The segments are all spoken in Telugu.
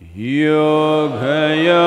योगया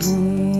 Mm.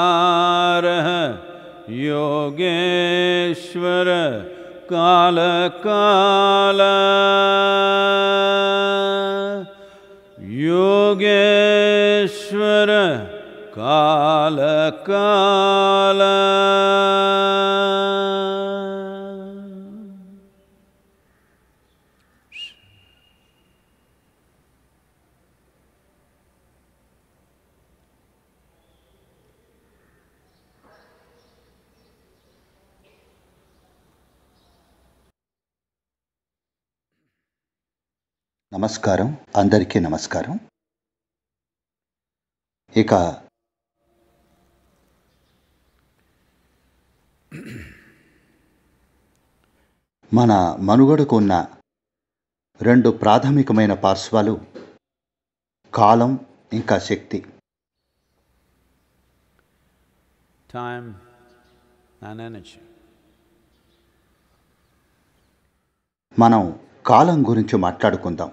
योगेश्वर काल काल योगेश्वर काल काल నమస్కారం అందరికీ నమస్కారం ఇక మన మనుగడకు ఉన్న రెండు ప్రాథమికమైన పార్శ్వాలు కాలం ఇంకా శక్తి మనం కాలం గురించి మాట్లాడుకుందాం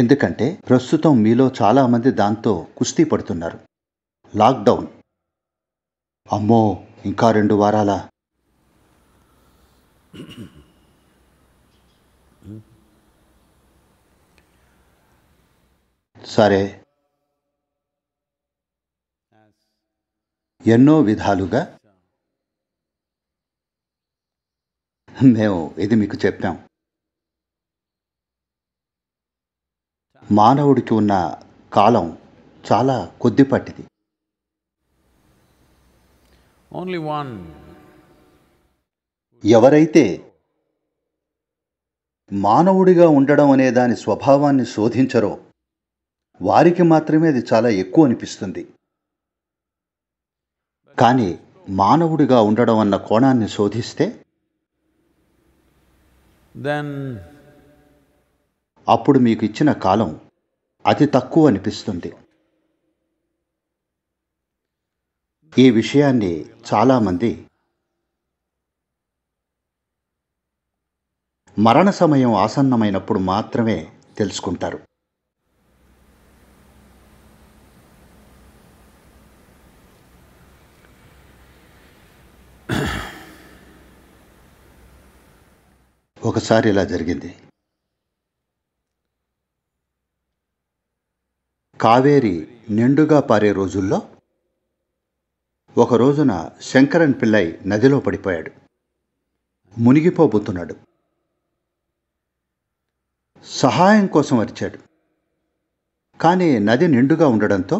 ఎందుకంటే ప్రస్తుతం మీలో చాలామంది దాంతో కుస్తీ పడుతున్నారు లాక్డౌన్ అమ్మో ఇంకా రెండు వారాల సరే ఎన్నో విధాలుగా మేము ఇది మీకు చెప్పాం మానవుడికి ఉన్న కాలం చాలా కొద్దిపాటిది ఓన్లీ వన్ ఎవరైతే మానవుడిగా ఉండడం అనే దాని స్వభావాన్ని శోధించరో వారికి మాత్రమే అది చాలా ఎక్కువ అనిపిస్తుంది కానీ మానవుడిగా ఉండడం అన్న కోణాన్ని శోధిస్తే దెన్ అప్పుడు మీకు ఇచ్చిన కాలం అతి తక్కువ అనిపిస్తుంది ఈ విషయాన్ని చాలామంది మరణ సమయం ఆసన్నమైనప్పుడు మాత్రమే తెలుసుకుంటారు ఒకసారి ఇలా జరిగింది కావేరి నిండుగా పారే రోజుల్లో ఒక రోజున శంకరన్ పిల్లై నదిలో పడిపోయాడు మునిగిపోబోతున్నాడు సహాయం కోసం అరిచాడు కానీ నది నిండుగా ఉండడంతో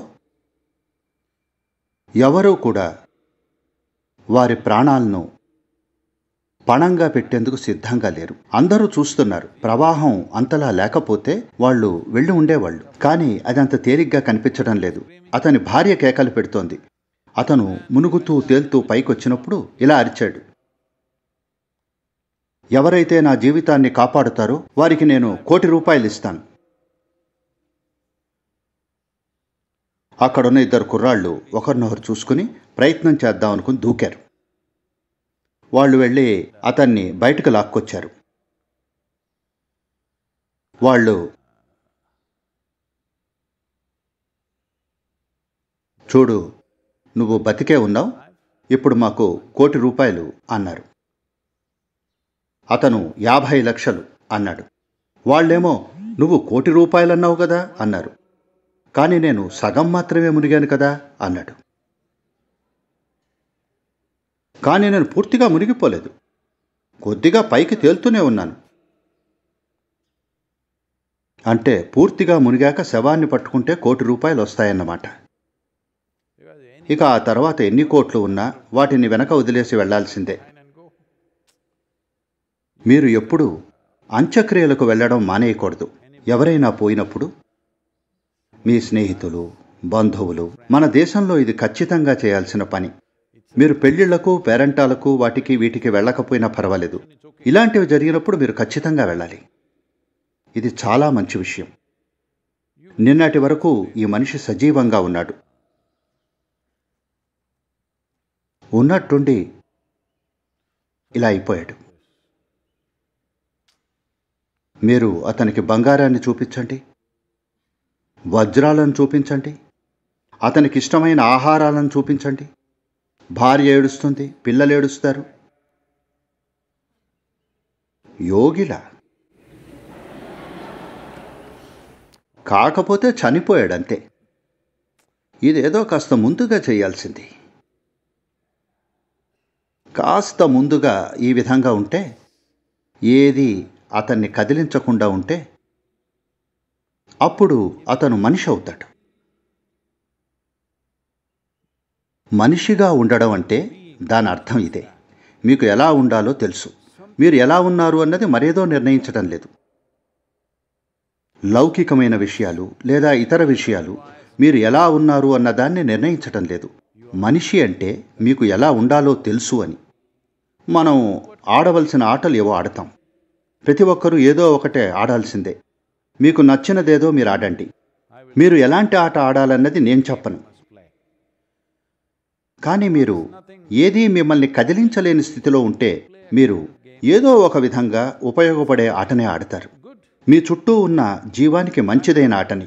ఎవరూ కూడా వారి ప్రాణాలను పణంగా పెట్టేందుకు సిద్ధంగా లేరు అందరూ చూస్తున్నారు ప్రవాహం అంతలా లేకపోతే వాళ్ళు వెళ్ళి ఉండేవాళ్ళు కానీ అది అంత తేలిగ్గా కనిపించడం లేదు అతని భార్య కేకలు పెడుతోంది అతను మునుగుతూ తేలుతూ పైకొచ్చినప్పుడు ఇలా అరిచాడు ఎవరైతే నా జీవితాన్ని కాపాడుతారో వారికి నేను కోటి రూపాయలు ఇస్తాను అక్కడున్న ఇద్దరు కుర్రాళ్ళు ఒకరినొకరు చూసుకుని ప్రయత్నం చేద్దాం అనుకుని దూకారు వాళ్ళు వెళ్ళి అతన్ని బయటకు లాక్కొచ్చారు వాళ్ళు చూడు నువ్వు బతికే ఉన్నావు ఇప్పుడు మాకు కోటి రూపాయలు అన్నారు అతను యాభై లక్షలు అన్నాడు వాళ్ళేమో నువ్వు కోటి రూపాయలన్నావు కదా అన్నారు కానీ నేను సగం మాత్రమే మునిగాను కదా అన్నాడు కానీ నేను పూర్తిగా మునిగిపోలేదు కొద్దిగా పైకి తేలుతూనే ఉన్నాను అంటే పూర్తిగా మునిగాక శవాన్ని పట్టుకుంటే కోటి రూపాయలు వస్తాయన్నమాట ఇక ఆ తర్వాత ఎన్ని కోట్లు ఉన్నా వాటిని వెనక వదిలేసి వెళ్లాల్సిందే మీరు ఎప్పుడూ అంత్యక్రియలకు వెళ్ళడం మానేయకూడదు ఎవరైనా పోయినప్పుడు మీ స్నేహితులు బంధువులు మన దేశంలో ఇది ఖచ్చితంగా చేయాల్సిన పని మీరు పెళ్లిళ్లకు పేరెంటాలకు వాటికి వీటికి వెళ్ళకపోయినా పర్వాలేదు ఇలాంటివి జరిగినప్పుడు మీరు ఖచ్చితంగా వెళ్ళాలి ఇది చాలా మంచి విషయం నిన్నటి వరకు ఈ మనిషి సజీవంగా ఉన్నాడు ఉన్నట్టుండి ఇలా అయిపోయాడు మీరు అతనికి బంగారాన్ని చూపించండి వజ్రాలను చూపించండి అతనికి ఇష్టమైన ఆహారాలను చూపించండి భార్య ఏడుస్తుంది పిల్లలు ఏడుస్తారు యోగిల కాకపోతే చనిపోయాడంతే ఇదేదో కాస్త ముందుగా చేయాల్సింది కాస్త ముందుగా ఈ విధంగా ఉంటే ఏది అతన్ని కదిలించకుండా ఉంటే అప్పుడు అతను మనిషి అవుతాడు మనిషిగా ఉండడం అంటే దాని అర్థం ఇదే మీకు ఎలా ఉండాలో తెలుసు మీరు ఎలా ఉన్నారు అన్నది మరేదో నిర్ణయించడం లేదు లౌకికమైన విషయాలు లేదా ఇతర విషయాలు మీరు ఎలా ఉన్నారు అన్నదాన్ని నిర్ణయించటం లేదు మనిషి అంటే మీకు ఎలా ఉండాలో తెలుసు అని మనం ఆడవలసిన ఆటలు ఏవో ఆడతాం ప్రతి ఒక్కరూ ఏదో ఒకటే ఆడాల్సిందే మీకు నచ్చినదేదో మీరు ఆడండి మీరు ఎలాంటి ఆట ఆడాలన్నది నేను చెప్పను కానీ మీరు ఏదీ మిమ్మల్ని కదిలించలేని స్థితిలో ఉంటే మీరు ఏదో ఒక విధంగా ఉపయోగపడే ఆటనే ఆడతారు మీ చుట్టూ ఉన్న జీవానికి మంచిదైన ఆటని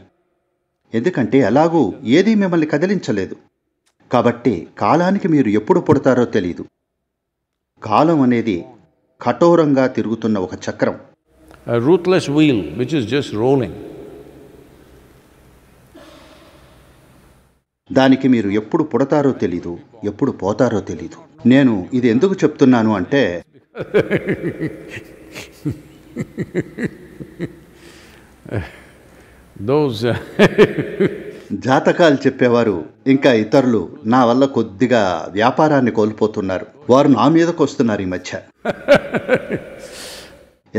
ఎందుకంటే ఎలాగూ ఏదీ మిమ్మల్ని కదిలించలేదు కాబట్టి కాలానికి మీరు ఎప్పుడు పుడతారో తెలీదు కాలం అనేది కఠోరంగా తిరుగుతున్న ఒక చక్రం ruthless wheel which is just rolling దానికి మీరు ఎప్పుడు పుడతారో తెలీదు ఎప్పుడు పోతారో తెలీదు నేను ఇది ఎందుకు చెప్తున్నాను అంటే uh, జాతకాలు చెప్పేవారు ఇంకా ఇతరులు నా వల్ల కొద్దిగా వ్యాపారాన్ని కోల్పోతున్నారు వారు నా మీదకు వస్తున్నారు ఈ మధ్య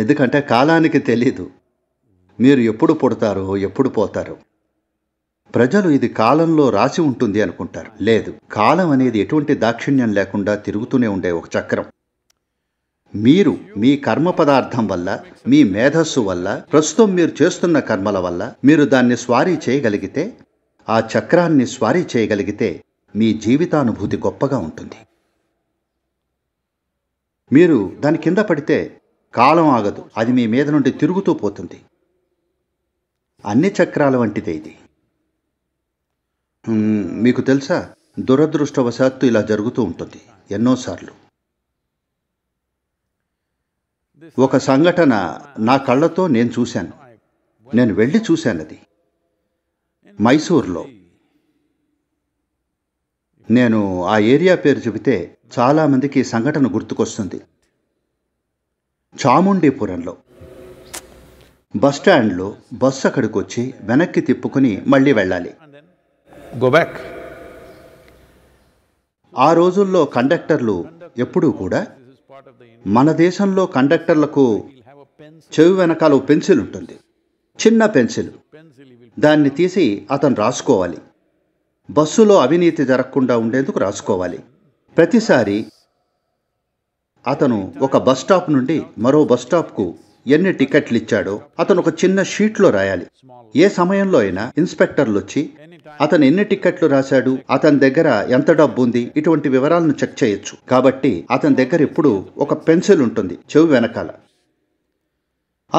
ఎందుకంటే కాలానికి తెలీదు మీరు ఎప్పుడు పుడతారు ఎప్పుడు పోతారు ప్రజలు ఇది కాలంలో రాసి ఉంటుంది అనుకుంటారు లేదు కాలం అనేది ఎటువంటి దాక్షిణ్యం లేకుండా తిరుగుతూనే ఉండే ఒక చక్రం మీరు మీ కర్మ పదార్థం వల్ల మీ మేధస్సు వల్ల ప్రస్తుతం మీరు చేస్తున్న కర్మల వల్ల మీరు దాన్ని స్వారీ చేయగలిగితే ఆ చక్రాన్ని స్వారీ చేయగలిగితే మీ జీవితానుభూతి గొప్పగా ఉంటుంది మీరు దాని కింద పడితే కాలం ఆగదు అది మీ మీద నుండి తిరుగుతూ పోతుంది అన్ని చక్రాల వంటిదే ఇది మీకు తెలుసా దురదృష్టవశాత్తు ఇలా జరుగుతూ ఉంటుంది ఎన్నోసార్లు ఒక సంఘటన నా కళ్ళతో నేను చూశాను నేను వెళ్ళి చూశాను అది మైసూర్లో నేను ఆ ఏరియా పేరు చెబితే చాలామందికి ఈ సంఘటన గుర్తుకొస్తుంది చాముండీపురంలో బస్టాండ్లో బస్సు అక్కడికి వచ్చి వెనక్కి తిప్పుకుని మళ్ళీ వెళ్ళాలి గో బ్యాక్ ఆ రోజుల్లో కండక్టర్లు ఎప్పుడూ కూడా మన దేశంలో కండక్టర్లకు చెవి వెనకాల పెన్సిల్ ఉంటుంది చిన్న పెన్సిల్ దాన్ని తీసి అతను రాసుకోవాలి బస్సులో అవినీతి జరగకుండా ఉండేందుకు రాసుకోవాలి ప్రతిసారి అతను ఒక బస్ స్టాప్ నుండి మరో బస్ స్టాప్కు ఎన్ని టికెట్లు ఇచ్చాడో అతను ఒక చిన్న షీట్లో రాయాలి ఏ సమయంలో అయినా ఇన్స్పెక్టర్లు వచ్చి అతను ఎన్ని టిక్కెట్లు రాశాడు అతని దగ్గర ఎంత డబ్బు ఉంది ఇటువంటి వివరాలను చెక్ చేయొచ్చు కాబట్టి అతని దగ్గర ఇప్పుడు ఒక పెన్సిల్ ఉంటుంది చెవి వెనకాల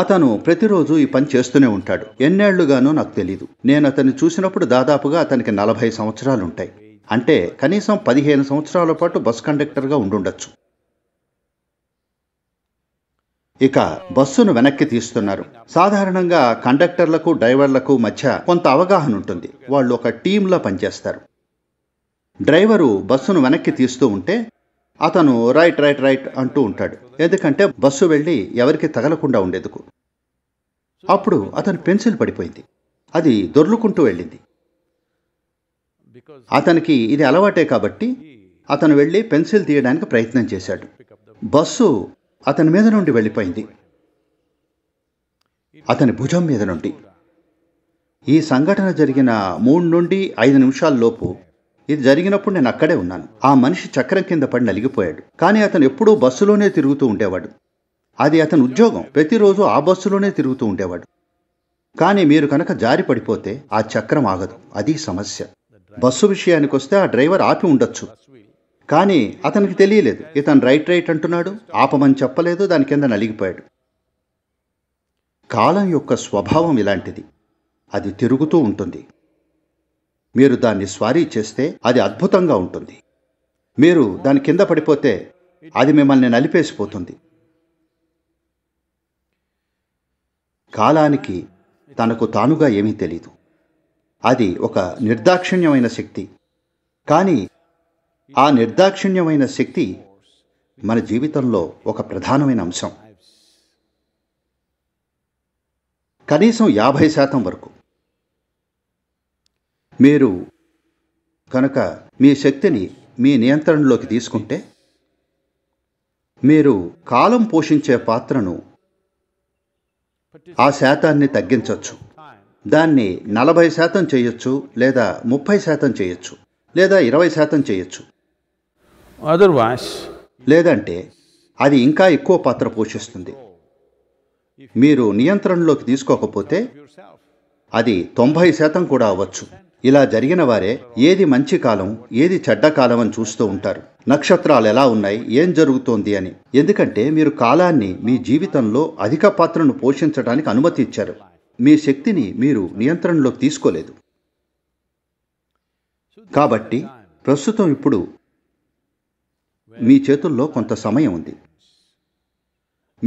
అతను ప్రతిరోజు ఈ పని చేస్తూనే ఉంటాడు ఎన్నేళ్లుగానో నాకు తెలీదు నేను అతన్ని చూసినప్పుడు దాదాపుగా అతనికి నలభై సంవత్సరాలుంటాయి అంటే కనీసం పదిహేను సంవత్సరాల పాటు బస్ కండక్టర్గా ఉండుండొచ్చు ఇక బస్సును వెనక్కి తీస్తున్నారు సాధారణంగా కండక్టర్లకు డ్రైవర్లకు మధ్య కొంత అవగాహన ఉంటుంది వాళ్ళు ఒక టీంలా పనిచేస్తారు డ్రైవరు బస్సును వెనక్కి తీస్తూ ఉంటే అతను రైట్ రైట్ రైట్ అంటూ ఉంటాడు ఎందుకంటే బస్సు వెళ్ళి ఎవరికి తగలకుండా ఉండేందుకు అప్పుడు అతని పెన్సిల్ పడిపోయింది అది దొర్లుకుంటూ వెళ్ళింది అతనికి ఇది అలవాటే కాబట్టి అతను వెళ్ళి పెన్సిల్ తీయడానికి ప్రయత్నం చేశాడు బస్సు అతని మీద నుండి వెళ్ళిపోయింది అతని భుజం మీద నుండి ఈ సంఘటన జరిగిన మూడు నుండి ఐదు నిమిషాల లోపు ఇది జరిగినప్పుడు నేను అక్కడే ఉన్నాను ఆ మనిషి చక్రం కింద పడి నలిగిపోయాడు కానీ అతను ఎప్పుడూ బస్సులోనే తిరుగుతూ ఉండేవాడు అది అతని ఉద్యోగం ప్రతిరోజు ఆ బస్సులోనే తిరుగుతూ ఉండేవాడు కానీ మీరు కనుక జారి పడిపోతే ఆ చక్రం ఆగదు అది సమస్య బస్సు విషయానికి వస్తే ఆ డ్రైవర్ ఆపి ఉండొచ్చు కానీ అతనికి తెలియలేదు ఇతను రైట్ రైట్ అంటున్నాడు ఆపమని చెప్పలేదు దాని కింద నలిగిపోయాడు కాలం యొక్క స్వభావం ఇలాంటిది అది తిరుగుతూ ఉంటుంది మీరు దాన్ని స్వారీ చేస్తే అది అద్భుతంగా ఉంటుంది మీరు దాని కింద పడిపోతే అది మిమ్మల్ని నలిపేసిపోతుంది కాలానికి తనకు తానుగా ఏమీ తెలీదు అది ఒక నిర్దాక్షిణ్యమైన శక్తి కానీ ఆ నిర్దాక్షిణ్యమైన శక్తి మన జీవితంలో ఒక ప్రధానమైన అంశం కనీసం యాభై శాతం వరకు మీరు కనుక మీ శక్తిని మీ నియంత్రణలోకి తీసుకుంటే మీరు కాలం పోషించే పాత్రను ఆ శాతాన్ని తగ్గించవచ్చు దాన్ని నలభై శాతం చేయొచ్చు లేదా ముప్పై శాతం చేయొచ్చు లేదా ఇరవై శాతం చేయొచ్చు లేదంటే అది ఇంకా ఎక్కువ పాత్ర పోషిస్తుంది మీరు నియంత్రణలోకి తీసుకోకపోతే అది తొంభై శాతం కూడా అవ్వచ్చు ఇలా జరిగిన వారే ఏది మంచి కాలం ఏది చెడ్డ కాలం అని చూస్తూ ఉంటారు నక్షత్రాలు ఎలా ఉన్నాయి ఏం జరుగుతోంది అని ఎందుకంటే మీరు కాలాన్ని మీ జీవితంలో అధిక పాత్రను పోషించడానికి అనుమతి ఇచ్చారు మీ శక్తిని మీరు నియంత్రణలోకి తీసుకోలేదు కాబట్టి ప్రస్తుతం ఇప్పుడు మీ చేతుల్లో కొంత సమయం ఉంది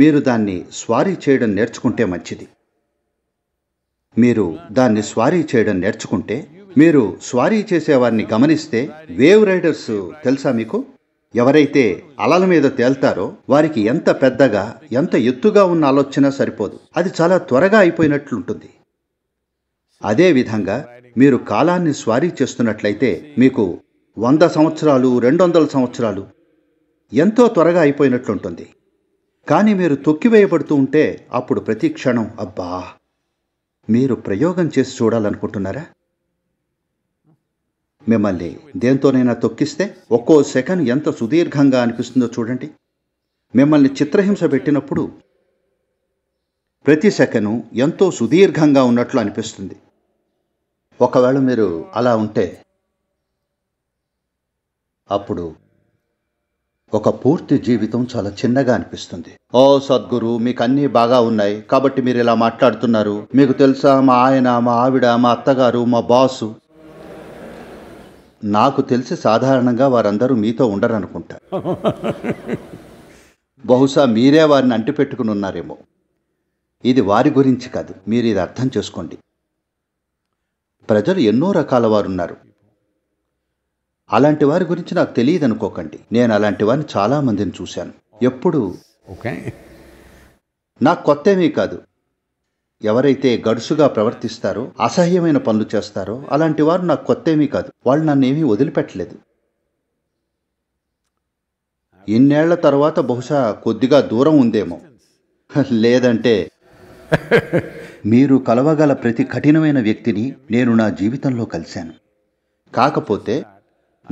మీరు దాన్ని స్వారీ చేయడం నేర్చుకుంటే మంచిది మీరు దాన్ని స్వారీ చేయడం నేర్చుకుంటే మీరు స్వారీ చేసేవారిని గమనిస్తే వేవ్ రైడర్స్ తెలుసా మీకు ఎవరైతే అలల మీద తేల్తారో వారికి ఎంత పెద్దగా ఎంత ఎత్తుగా ఉన్న ఆలోచన సరిపోదు అది చాలా త్వరగా అయిపోయినట్లుంటుంది అదేవిధంగా మీరు కాలాన్ని స్వారీ చేస్తున్నట్లయితే మీకు వంద సంవత్సరాలు రెండు వందల సంవత్సరాలు ఎంతో త్వరగా అయిపోయినట్లుంటుంది కానీ మీరు తొక్కివేయబడుతూ ఉంటే అప్పుడు ప్రతి క్షణం అబ్బా మీరు ప్రయోగం చేసి చూడాలనుకుంటున్నారా మిమ్మల్ని దేంతోనైనా తొక్కిస్తే ఒక్కో సెకండ్ ఎంత సుదీర్ఘంగా అనిపిస్తుందో చూడండి మిమ్మల్ని చిత్రహింస పెట్టినప్పుడు ప్రతి సెకను ఎంతో సుదీర్ఘంగా ఉన్నట్లు అనిపిస్తుంది ఒకవేళ మీరు అలా ఉంటే అప్పుడు ఒక పూర్తి జీవితం చాలా చిన్నగా అనిపిస్తుంది ఓ సద్గురు మీకు అన్నీ బాగా ఉన్నాయి కాబట్టి మీరు ఇలా మాట్లాడుతున్నారు మీకు తెలుసా మా ఆయన మా ఆవిడ మా అత్తగారు మా బాసు నాకు తెలిసి సాధారణంగా వారందరూ మీతో ఉండరనుకుంటా బహుశా మీరే వారిని అంటిపెట్టుకుని ఉన్నారేమో ఇది వారి గురించి కాదు మీరు ఇది అర్థం చేసుకోండి ప్రజలు ఎన్నో రకాల వారున్నారు అలాంటి వారి గురించి నాకు తెలియదు అనుకోకండి నేను అలాంటి వారిని చాలా మందిని చూశాను ఎప్పుడు ఓకే నాకు కొత్త ఏమీ కాదు ఎవరైతే గడుసుగా ప్రవర్తిస్తారో అసహ్యమైన పనులు చేస్తారో అలాంటి వారు నాకు కొత్త ఏమీ కాదు వాళ్ళు నన్ను ఏమీ వదిలిపెట్టలేదు ఇన్నేళ్ల తర్వాత బహుశా కొద్దిగా దూరం ఉందేమో లేదంటే మీరు కలవగల ప్రతి కఠినమైన వ్యక్తిని నేను నా జీవితంలో కలిశాను కాకపోతే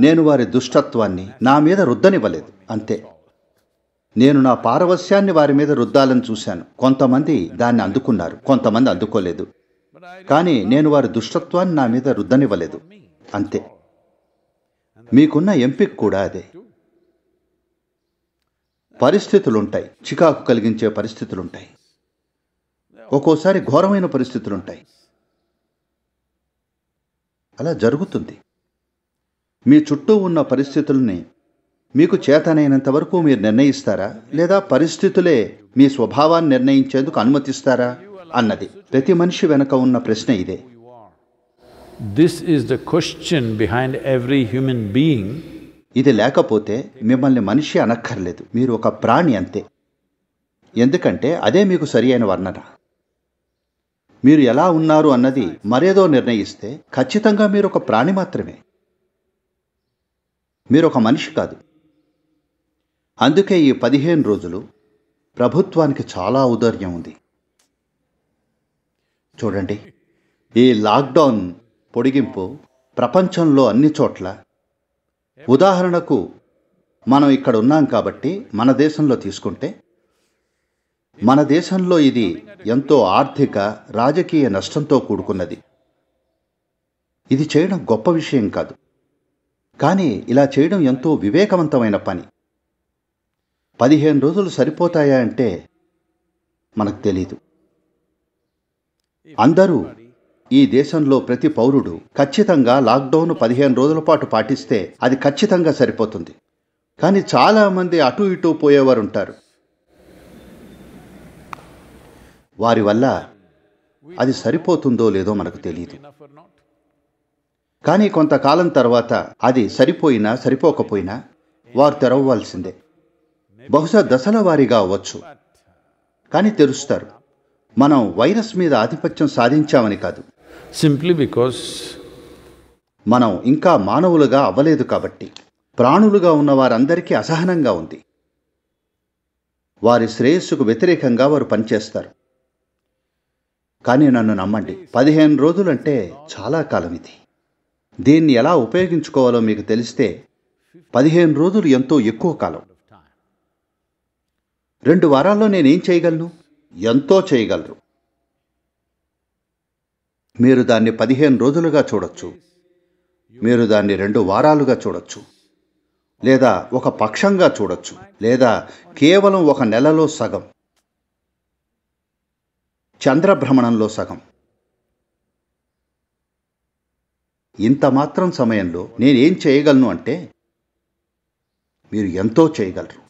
నేను వారి దుష్టత్వాన్ని నా మీద రుద్దనివ్వలేదు అంతే నేను నా పారవస్యాన్ని వారి మీద రుద్దాలని చూశాను కొంతమంది దాన్ని అందుకున్నారు కొంతమంది అందుకోలేదు కానీ నేను వారి దుష్టత్వాన్ని నా మీద రుద్దనివ్వలేదు అంతే మీకున్న ఎంపిక కూడా అదే పరిస్థితులుంటాయి చికాకు కలిగించే పరిస్థితులుంటాయి ఒక్కోసారి ఘోరమైన పరిస్థితులుంటాయి అలా జరుగుతుంది మీ చుట్టూ ఉన్న పరిస్థితుల్ని మీకు చేతనైనంత వరకు మీరు నిర్ణయిస్తారా లేదా పరిస్థితులే మీ స్వభావాన్ని నిర్ణయించేందుకు అనుమతిస్తారా అన్నది ప్రతి మనిషి వెనుక ఉన్న ప్రశ్న ఇదే this is the question behind every human being ఇది లేకపోతే మిమ్మల్ని మనిషి అనక్కర్లేదు మీరు ఒక ప్రాణి అంతే ఎందుకంటే అదే మీకు సరి అయిన వర్ణన మీరు ఎలా ఉన్నారు అన్నది మరేదో నిర్ణయిస్తే ఖచ్చితంగా మీరు ఒక ప్రాణి మాత్రమే మీరు ఒక మనిషి కాదు అందుకే ఈ పదిహేను రోజులు ప్రభుత్వానికి చాలా ఔదార్యం ఉంది చూడండి ఈ లాక్డౌన్ పొడిగింపు ప్రపంచంలో అన్ని చోట్ల ఉదాహరణకు మనం ఇక్కడ ఉన్నాం కాబట్టి మన దేశంలో తీసుకుంటే మన దేశంలో ఇది ఎంతో ఆర్థిక రాజకీయ నష్టంతో కూడుకున్నది ఇది చేయడం గొప్ప విషయం కాదు కానీ ఇలా చేయడం ఎంతో వివేకవంతమైన పని పదిహేను రోజులు సరిపోతాయా అంటే మనకు తెలీదు అందరూ ఈ దేశంలో ప్రతి పౌరుడు ఖచ్చితంగా లాక్డౌన్ పదిహేను రోజుల పాటు పాటిస్తే అది ఖచ్చితంగా సరిపోతుంది కానీ చాలామంది అటు ఇటు పోయేవారు ఉంటారు వారి వల్ల అది సరిపోతుందో లేదో మనకు తెలియదు కానీ కొంతకాలం తర్వాత అది సరిపోయినా సరిపోకపోయినా వారు తెరవవలసిందే బహుశా దశల వారీగా అవ్వచ్చు కానీ తెరుస్తారు మనం వైరస్ మీద ఆధిపత్యం సాధించామని కాదు సింప్లీ బికాస్ మనం ఇంకా మానవులుగా అవ్వలేదు కాబట్టి ప్రాణులుగా ఉన్న వారందరికీ అసహనంగా ఉంది వారి శ్రేయస్సుకు వ్యతిరేకంగా వారు పనిచేస్తారు కానీ నన్ను నమ్మండి పదిహేను రోజులంటే చాలా కాలం ఇది దీన్ని ఎలా ఉపయోగించుకోవాలో మీకు తెలిస్తే పదిహేను రోజులు ఎంతో ఎక్కువ కాలం రెండు వారాల్లో నేనేం చేయగలను ఎంతో చేయగలరు మీరు దాన్ని పదిహేను రోజులుగా చూడొచ్చు మీరు దాన్ని రెండు వారాలుగా చూడొచ్చు లేదా ఒక పక్షంగా చూడొచ్చు లేదా కేవలం ఒక నెలలో సగం చంద్రభ్రమణంలో సగం ఇంత మాత్రం సమయంలో నేనేం చేయగలను అంటే మీరు ఎంతో చేయగలరు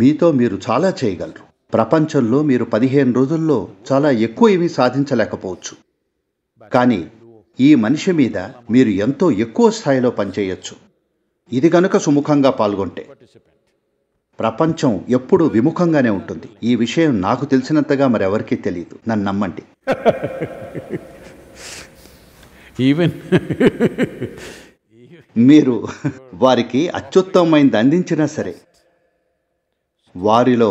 మీతో మీరు చాలా చేయగలరు ప్రపంచంలో మీరు పదిహేను రోజుల్లో చాలా ఎక్కువ ఏమీ సాధించలేకపోవచ్చు కానీ ఈ మనిషి మీద మీరు ఎంతో ఎక్కువ స్థాయిలో పనిచేయచ్చు ఇది గనుక సుముఖంగా పాల్గొంటే ప్రపంచం ఎప్పుడూ విముఖంగానే ఉంటుంది ఈ విషయం నాకు తెలిసినంతగా మరెవరికీ తెలియదు నన్ను నమ్మండి ఈవెన్ మీరు వారికి అత్యుత్తమైంది అందించినా సరే వారిలో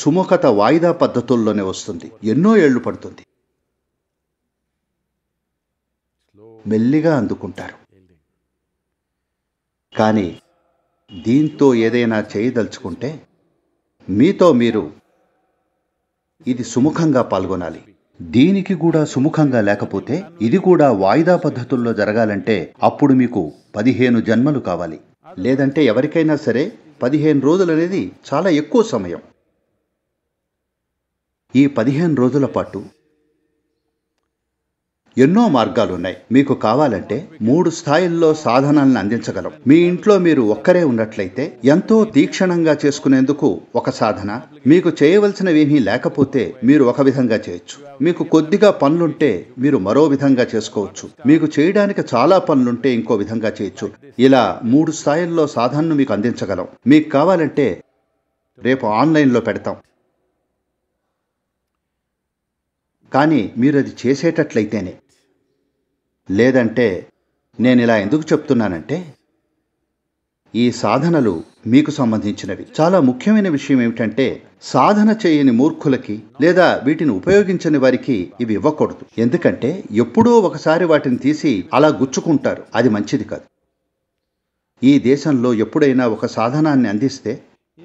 సుముఖత వాయిదా పద్ధతుల్లోనే వస్తుంది ఎన్నో ఏళ్లు పడుతుంది మెల్లిగా అందుకుంటారు కానీ దీంతో ఏదైనా చేయదలుచుకుంటే మీతో మీరు ఇది సుముఖంగా పాల్గొనాలి దీనికి కూడా సుముఖంగా లేకపోతే ఇది కూడా వాయిదా పద్ధతుల్లో జరగాలంటే అప్పుడు మీకు పదిహేను జన్మలు కావాలి లేదంటే ఎవరికైనా సరే పదిహేను రోజులనేది చాలా ఎక్కువ సమయం ఈ పదిహేను రోజుల పాటు ఎన్నో మార్గాలున్నాయి మీకు కావాలంటే మూడు స్థాయిల్లో సాధనల్ని అందించగలం మీ ఇంట్లో మీరు ఒక్కరే ఉన్నట్లయితే ఎంతో తీక్షణంగా చేసుకునేందుకు ఒక సాధన మీకు చేయవలసినవేమీ లేకపోతే మీరు ఒక విధంగా చేయొచ్చు మీకు కొద్దిగా పనులుంటే మీరు మరో విధంగా చేసుకోవచ్చు మీకు చేయడానికి చాలా పనులుంటే ఇంకో విధంగా చేయొచ్చు ఇలా మూడు స్థాయిల్లో సాధనను మీకు అందించగలం మీకు కావాలంటే రేపు ఆన్లైన్లో పెడతాం కానీ మీరు అది చేసేటట్లయితేనే లేదంటే నేను ఇలా ఎందుకు చెప్తున్నానంటే ఈ సాధనలు మీకు సంబంధించినవి చాలా ముఖ్యమైన విషయం ఏమిటంటే సాధన చేయని మూర్ఖులకి లేదా వీటిని ఉపయోగించని వారికి ఇవి ఇవ్వకూడదు ఎందుకంటే ఎప్పుడో ఒకసారి వాటిని తీసి అలా గుచ్చుకుంటారు అది మంచిది కాదు ఈ దేశంలో ఎప్పుడైనా ఒక సాధనాన్ని అందిస్తే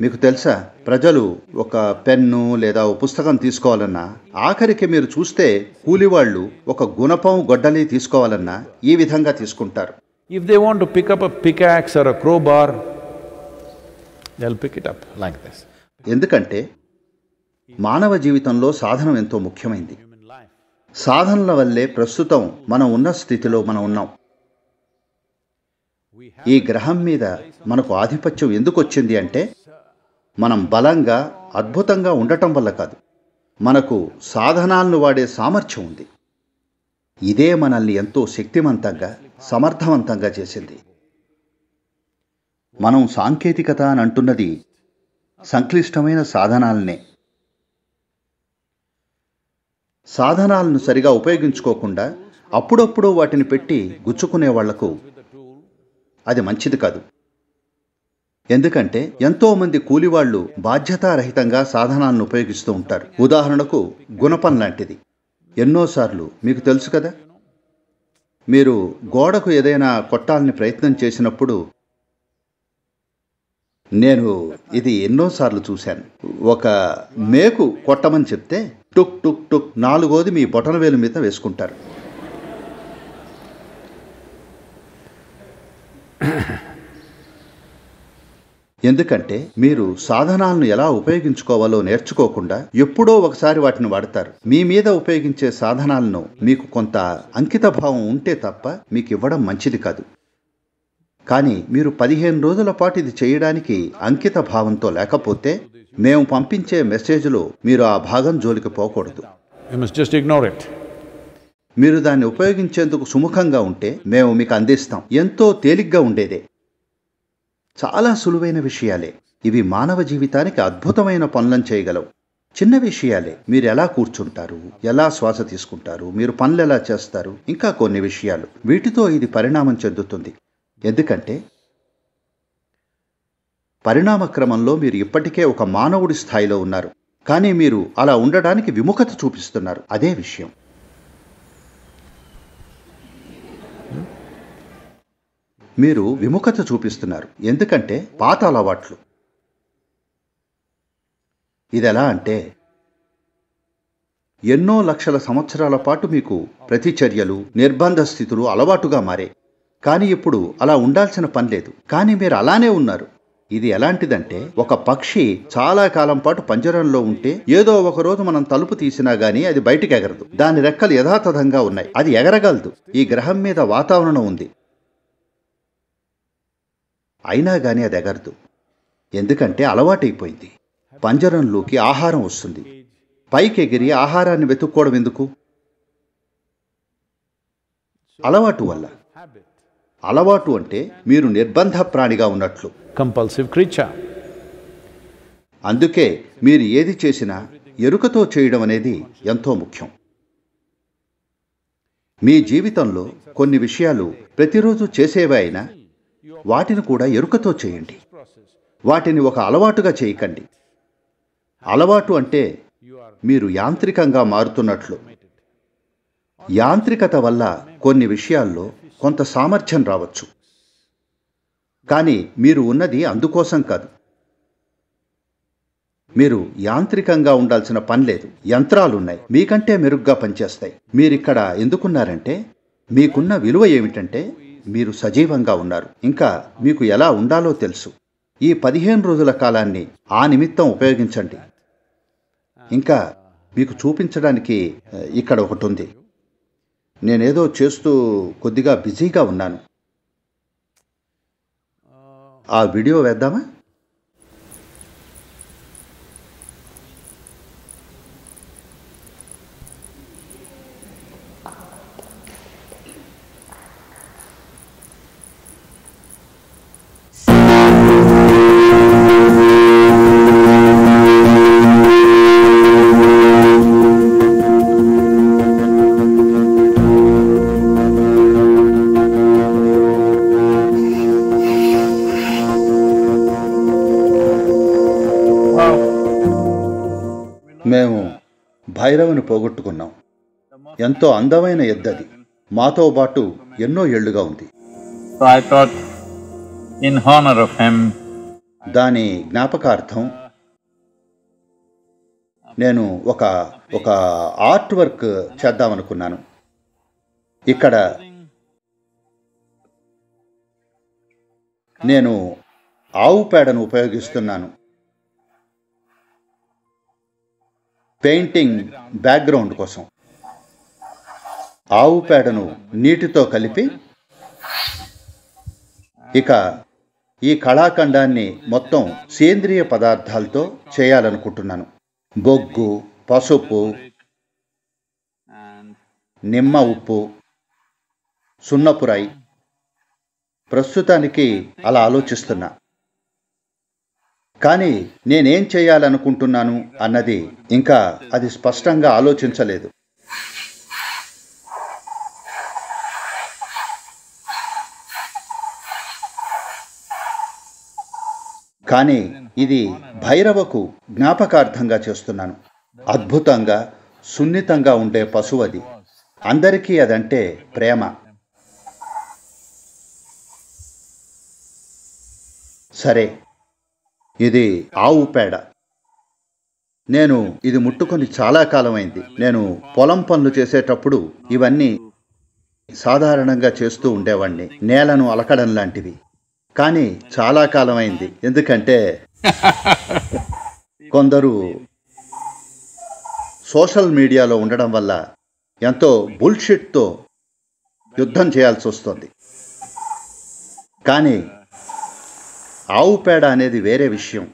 మీకు తెలుసా ప్రజలు ఒక పెన్ను లేదా ఓ పుస్తకం తీసుకోవాలన్నా ఆఖరికి మీరు చూస్తే కూలివాళ్ళు ఒక గుణపం గొడ్డలి తీసుకోవాలన్నా ఈ విధంగా తీసుకుంటారు if they want pick up pickaxe or crowbar pick it up like this ఎందుకంటే మానవ జీవితంలో సాధనం ఎంతో ముఖ్యమైంది సాధనల వల్లే ప్రస్తుతం మనం ఉన్న స్థితిలో మనం ఉన్నాం ఈ గ్రహం మీద మనకు ఆధిపత్యం ఎందుకు వచ్చింది అంటే మనం బలంగా అద్భుతంగా ఉండటం వల్ల కాదు మనకు సాధనాలను వాడే సామర్థ్యం ఉంది ఇదే మనల్ని ఎంతో శక్తివంతంగా సమర్థవంతంగా చేసింది మనం సాంకేతికత అని అంటున్నది సంక్లిష్టమైన సాధనాలనే సాధనాలను సరిగా ఉపయోగించుకోకుండా అప్పుడప్పుడు వాటిని పెట్టి గుచ్చుకునే వాళ్లకు అది మంచిది కాదు ఎందుకంటే ఎంతో మంది కూలివాళ్లు బాధ్యతారహితంగా సాధనాలను ఉపయోగిస్తూ ఉంటారు ఉదాహరణకు గుణపన్ లాంటిది ఎన్నోసార్లు మీకు తెలుసు కదా మీరు గోడకు ఏదైనా కొట్టాలని ప్రయత్నం చేసినప్పుడు నేను ఇది ఎన్నోసార్లు చూశాను ఒక మేకు కొట్టమని చెప్తే టుక్ టుక్ టుక్ నాలుగోది మీ బొటన వేలు మీద వేసుకుంటారు ఎందుకంటే మీరు సాధనాలను ఎలా ఉపయోగించుకోవాలో నేర్చుకోకుండా ఎప్పుడో ఒకసారి వాటిని వాడతారు మీ మీద ఉపయోగించే సాధనాలను మీకు కొంత అంకిత భావం ఉంటే తప్ప మీకు ఇవ్వడం మంచిది కాదు కానీ మీరు పదిహేను రోజుల పాటు ఇది చేయడానికి అంకిత భావంతో లేకపోతే మేము పంపించే మెసేజ్లో మీరు ఆ భాగం జోలికి పోకూడదు మీరు దాన్ని ఉపయోగించేందుకు సుముఖంగా ఉంటే మేము మీకు అందిస్తాం ఎంతో తేలిగ్గా ఉండేదే చాలా సులువైన విషయాలే ఇవి మానవ జీవితానికి అద్భుతమైన పనులను చేయగలవు చిన్న విషయాలే మీరు ఎలా కూర్చుంటారు ఎలా శ్వాస తీసుకుంటారు మీరు పనులు ఎలా చేస్తారు ఇంకా కొన్ని విషయాలు వీటితో ఇది పరిణామం చెందుతుంది ఎందుకంటే పరిణామ క్రమంలో మీరు ఇప్పటికే ఒక మానవుడి స్థాయిలో ఉన్నారు కానీ మీరు అలా ఉండడానికి విముఖత చూపిస్తున్నారు అదే విషయం మీరు విముఖత చూపిస్తున్నారు ఎందుకంటే పాత అలవాట్లు ఇది ఎలా అంటే ఎన్నో లక్షల సంవత్సరాల పాటు మీకు ప్రతిచర్యలు నిర్బంధ స్థితులు అలవాటుగా మారే కానీ ఇప్పుడు అలా ఉండాల్సిన పని లేదు కానీ మీరు అలానే ఉన్నారు ఇది ఎలాంటిదంటే ఒక పక్షి చాలా కాలం పాటు పంజరంలో ఉంటే ఏదో ఒక రోజు మనం తలుపు తీసినా గానీ అది బయటకు ఎగరదు దాని రెక్కలు యథాతథంగా ఉన్నాయి అది ఎగరగలదు ఈ గ్రహం మీద వాతావరణం ఉంది అయినా కానీ అది ఎగరదు ఎందుకంటే అలవాటైపోయింది పంజరంలోకి ఆహారం వస్తుంది పైకి ఎగిరి ఆహారాన్ని వెతుక్కోవడం ఎందుకు అలవాటు వల్ల అలవాటు అంటే మీరు నిర్బంధ ప్రాణిగా ఉన్నట్లు కంపల్సివ్ క్రీచర్ అందుకే మీరు ఏది చేసినా ఎరుకతో చేయడం అనేది ఎంతో ముఖ్యం మీ జీవితంలో కొన్ని విషయాలు ప్రతిరోజు చేసేవే అయినా వాటిని కూడా ఎరుకతో చేయండి వాటిని ఒక అలవాటుగా చేయకండి అలవాటు అంటే మీరు యాంత్రికంగా మారుతున్నట్లు యాంత్రికత వల్ల కొన్ని విషయాల్లో కొంత సామర్థ్యం రావచ్చు కానీ మీరు ఉన్నది అందుకోసం కాదు మీరు యాంత్రికంగా ఉండాల్సిన పని లేదు యంత్రాలున్నాయి మీకంటే మెరుగ్గా పనిచేస్తాయి మీరిక్కడ ఎందుకున్నారంటే మీకున్న విలువ ఏమిటంటే మీరు సజీవంగా ఉన్నారు ఇంకా మీకు ఎలా ఉండాలో తెలుసు ఈ పదిహేను రోజుల కాలాన్ని ఆ నిమిత్తం ఉపయోగించండి ఇంకా మీకు చూపించడానికి ఇక్కడ ఒకటి ఉంది నేనేదో చేస్తూ కొద్దిగా బిజీగా ఉన్నాను ఆ వీడియో వేద్దామా మేము భైరవుని పోగొట్టుకున్నాం ఎంతో అందమైన ఎద్దది మాతో పాటు ఎన్నో ఏళ్లుగా ఉంది ఇన్ హానర్ ఆఫ్ హెమ్ దాని జ్ఞాపకార్థం నేను ఒక ఒక ఆర్ట్ వర్క్ చేద్దామనుకున్నాను ఇక్కడ నేను ఆవు పేడను ఉపయోగిస్తున్నాను పెయింటింగ్ బ్యాక్గ్రౌండ్ కోసం ఆవు పేడను నీటితో కలిపి ఇక ఈ కళాఖండాన్ని మొత్తం సేంద్రియ పదార్థాలతో చేయాలనుకుంటున్నాను బొగ్గు పసుపు నిమ్మ ఉప్పు సున్నపురాయి ప్రస్తుతానికి అలా ఆలోచిస్తున్నా కానీ నేనేం చేయాలనుకుంటున్నాను అన్నది ఇంకా అది స్పష్టంగా ఆలోచించలేదు కానీ ఇది భైరవకు జ్ఞాపకార్థంగా చేస్తున్నాను అద్భుతంగా సున్నితంగా ఉండే పశువు అది అందరికీ అదంటే ప్రేమ సరే ఇది ఆవు పేడ నేను ఇది ముట్టుకొని చాలా కాలమైంది నేను పొలం పనులు చేసేటప్పుడు ఇవన్నీ సాధారణంగా చేస్తూ ఉండేవాణ్ణి నేలను అలకడం లాంటివి కానీ చాలా కాలం అయింది ఎందుకంటే కొందరు సోషల్ మీడియాలో ఉండడం వల్ల ఎంతో బుల్షిట్తో యుద్ధం చేయాల్సి వస్తుంది కానీ ఆవు పేడ అనేది వేరే విషయం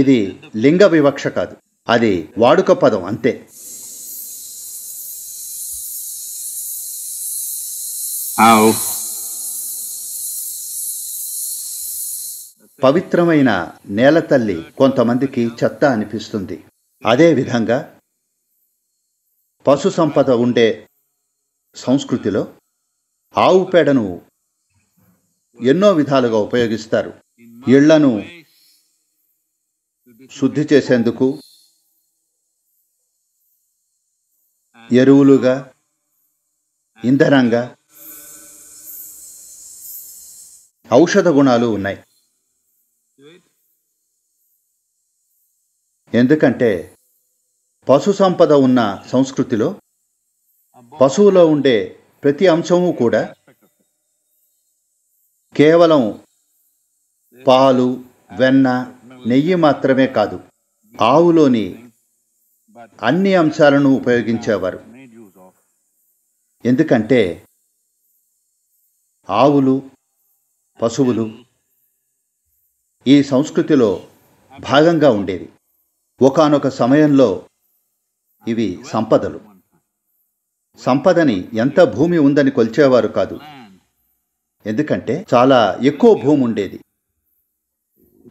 ఇది లింగ వివక్ష కాదు అది వాడుక పదం అంతే ఆవు పవిత్రమైన నేల తల్లి కొంతమందికి చెత్త అనిపిస్తుంది అదేవిధంగా పశు సంపద ఉండే సంస్కృతిలో ఆవు పేడను ఎన్నో విధాలుగా ఉపయోగిస్తారు ఇళ్లను శుద్ధి చేసేందుకు ఎరువులుగా ఇంధనంగా ఔషధ గుణాలు ఉన్నాయి ఎందుకంటే పశు సంపద ఉన్న సంస్కృతిలో పశువులో ఉండే ప్రతి అంశము కూడా కేవలం పాలు వెన్న నెయ్యి మాత్రమే కాదు ఆవులోని అన్ని అంశాలను ఉపయోగించేవారు ఎందుకంటే ఆవులు పశువులు ఈ సంస్కృతిలో భాగంగా ఉండేవి ఒకనొక సమయంలో ఇవి సంపదలు సంపదని ఎంత భూమి ఉందని కొలిచేవారు కాదు ఎందుకంటే చాలా ఎక్కువ భూమి ఉండేది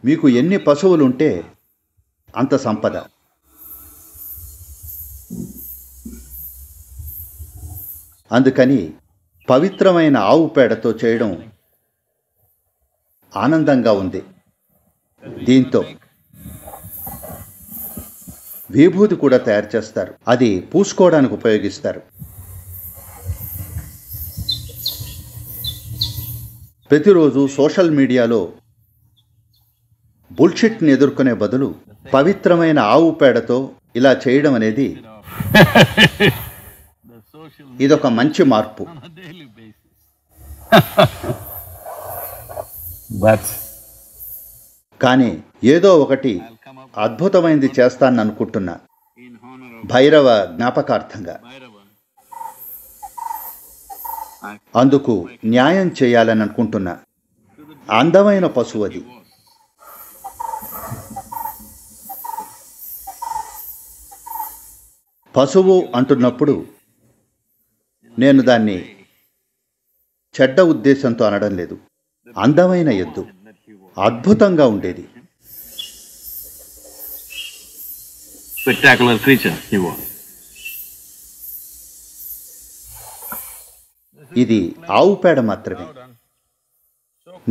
మీకు ఎన్ని పశువులుంటే అంత సంపద అందుకని పవిత్రమైన ఆవు పేడతో చేయడం ఆనందంగా ఉంది దీంతో విభూతి కూడా తయారు చేస్తారు అది పూసుకోవడానికి ఉపయోగిస్తారు ప్రతిరోజు సోషల్ మీడియాలో బుల్షిట్ని ఎదుర్కొనే బదులు పవిత్రమైన ఆవు పేడతో ఇలా చేయడం అనేది ఇదొక మంచి మార్పు కానీ ఏదో ఒకటి అద్భుతమైనది చేస్తాననుకుంటున్నా భైరవ జ్ఞాపకార్థంగా అందుకు న్యాయం చేయాలని అనుకుంటున్నా అందమైన పశువు అది పశువు అంటున్నప్పుడు నేను దాన్ని చెడ్డ ఉద్దేశంతో అనడం లేదు అందమైన ఎద్దు అద్భుతంగా ఉండేది spectacular creature he was. ఇది ఆవు పేడ మాత్రమే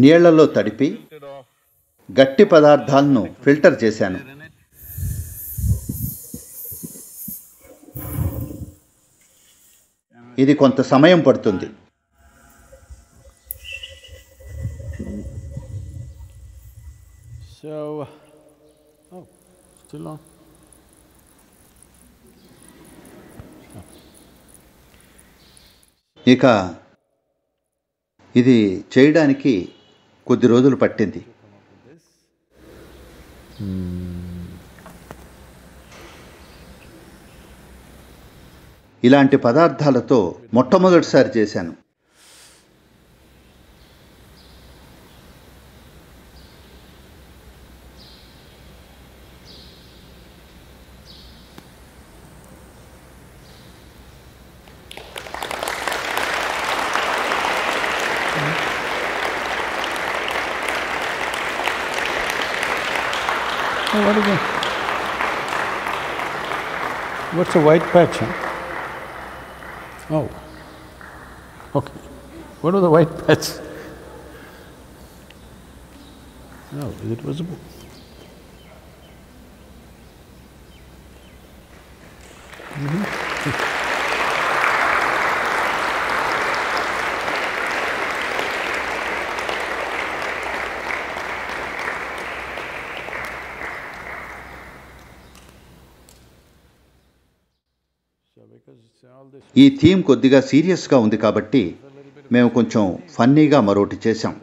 నీళ్లలో తడిపి గట్టి పదార్థాలను ఫిల్టర్ చేశాను ఇది కొంత సమయం పడుతుంది oh, ఇక ఇది చేయడానికి కొద్ది రోజులు పట్టింది ఇలాంటి పదార్థాలతో మొట్టమొదటిసారి చేశాను It's a white patch. Huh? Oh. Okay. What are the white patches? No, it was a book. ఈ థీమ్ కొద్దిగా సీరియస్గా ఉంది కాబట్టి మేము కొంచెం ఫన్నీగా మరోటి చేశాం